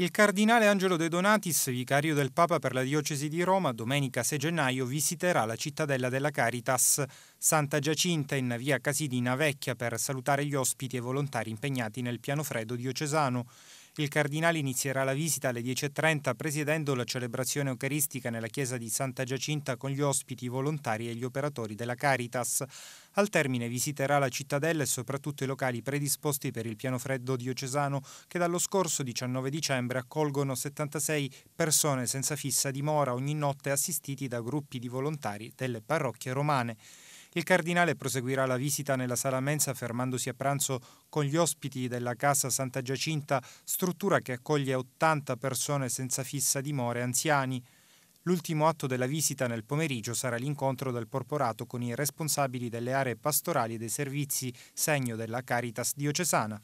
Il cardinale Angelo De Donatis, vicario del Papa per la diocesi di Roma, domenica 6 gennaio visiterà la cittadella della Caritas Santa Giacinta in via Casidina Vecchia per salutare gli ospiti e volontari impegnati nel piano freddo diocesano. Il cardinale inizierà la visita alle 10.30 presiedendo la celebrazione eucaristica nella chiesa di Santa Giacinta con gli ospiti, volontari e gli operatori della Caritas. Al termine visiterà la cittadella e soprattutto i locali predisposti per il piano freddo diocesano che dallo scorso 19 dicembre accolgono 76 persone senza fissa dimora ogni notte assistiti da gruppi di volontari delle parrocchie romane. Il cardinale proseguirà la visita nella sala mensa fermandosi a pranzo con gli ospiti della Casa Santa Giacinta, struttura che accoglie 80 persone senza fissa dimora e anziani. L'ultimo atto della visita nel pomeriggio sarà l'incontro del porporato con i responsabili delle aree pastorali e dei servizi, segno della Caritas diocesana.